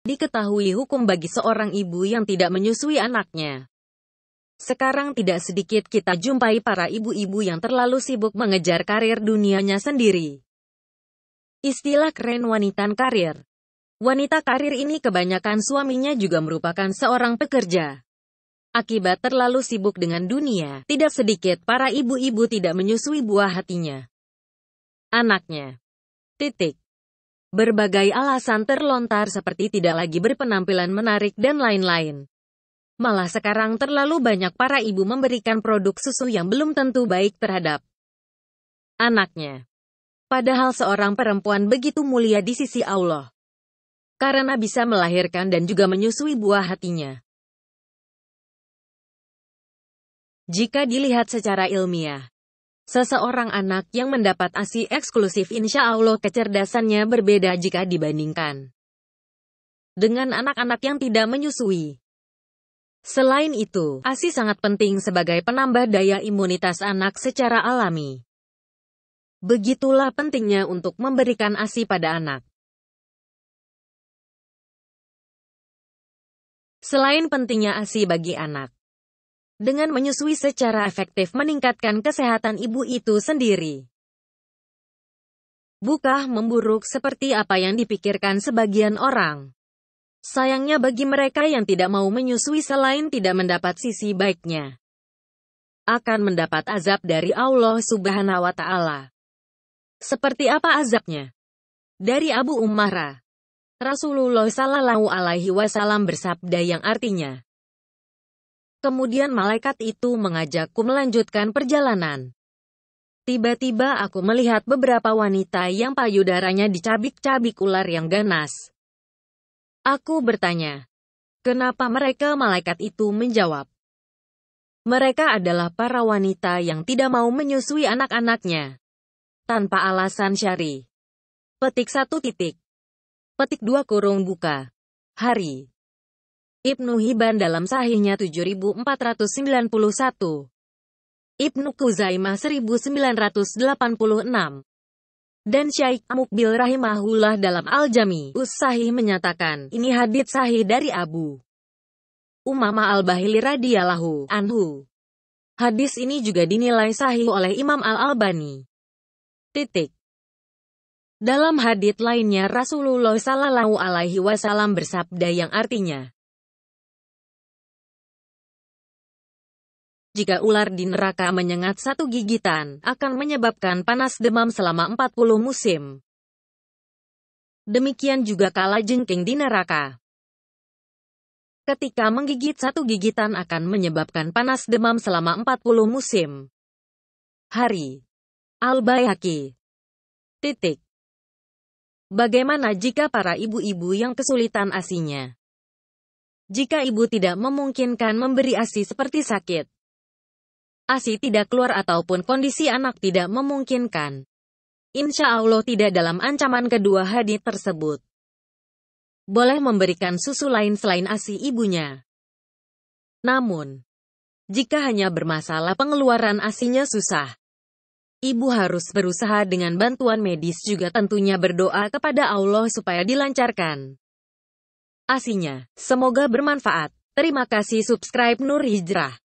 Diketahui hukum bagi seorang ibu yang tidak menyusui anaknya. Sekarang tidak sedikit kita jumpai para ibu-ibu yang terlalu sibuk mengejar karir dunianya sendiri. Istilah keren wanita karir. Wanita karir ini kebanyakan suaminya juga merupakan seorang pekerja. Akibat terlalu sibuk dengan dunia, tidak sedikit para ibu-ibu tidak menyusui buah hatinya. Anaknya. Titik. Berbagai alasan terlontar seperti tidak lagi berpenampilan menarik dan lain-lain. Malah sekarang terlalu banyak para ibu memberikan produk susu yang belum tentu baik terhadap anaknya. Padahal seorang perempuan begitu mulia di sisi Allah. Karena bisa melahirkan dan juga menyusui buah hatinya. Jika dilihat secara ilmiah, Seseorang anak yang mendapat ASI eksklusif insya Allah kecerdasannya berbeda jika dibandingkan dengan anak-anak yang tidak menyusui. Selain itu, ASI sangat penting sebagai penambah daya imunitas anak secara alami. Begitulah pentingnya untuk memberikan ASI pada anak. Selain pentingnya ASI bagi anak, dengan menyusui secara efektif meningkatkan kesehatan ibu itu sendiri. Bukah memburuk seperti apa yang dipikirkan sebagian orang. Sayangnya bagi mereka yang tidak mau menyusui selain tidak mendapat sisi baiknya. Akan mendapat azab dari Allah subhanahu wa ta'ala. Seperti apa azabnya? Dari Abu Umara, Rasulullah Sallallahu Alaihi Wasallam bersabda yang artinya, Kemudian malaikat itu mengajakku melanjutkan perjalanan. Tiba-tiba aku melihat beberapa wanita yang payudaranya dicabik-cabik ular yang ganas. Aku bertanya, kenapa mereka malaikat itu menjawab? Mereka adalah para wanita yang tidak mau menyusui anak-anaknya. Tanpa alasan syari. Petik satu titik. Petik dua kurung buka. Hari. Ibnu Hibban dalam sahihnya 7491. Ibnu Kuzaimah 1986. Dan Syaikh Mukbil rahimahullah dalam Al-Jami Us-Sahih menyatakan, ini hadits sahih dari Abu Umama Al-Bahili radhiyallahu anhu. Hadis ini juga dinilai sahih oleh Imam Al-Albani. Titik. Dalam hadits lainnya Rasulullah Sallallahu Alaihi Wasallam bersabda yang artinya, Jika ular di neraka menyengat satu gigitan, akan menyebabkan panas demam selama 40 musim. Demikian juga kala jengking di neraka. Ketika menggigit satu gigitan akan menyebabkan panas demam selama 40 musim. Hari Al-Bayhaqi Titik Bagaimana jika para ibu-ibu yang kesulitan asinya? Jika ibu tidak memungkinkan memberi ASI seperti sakit, ASI tidak keluar ataupun kondisi anak tidak memungkinkan. Insya Allah tidak dalam ancaman kedua hadis tersebut. Boleh memberikan susu lain selain ASI ibunya. Namun, jika hanya bermasalah pengeluaran ASINya susah, Ibu harus berusaha dengan bantuan medis juga tentunya berdoa kepada Allah supaya dilancarkan. Asinya, semoga bermanfaat. Terima kasih subscribe Nur Hijrah.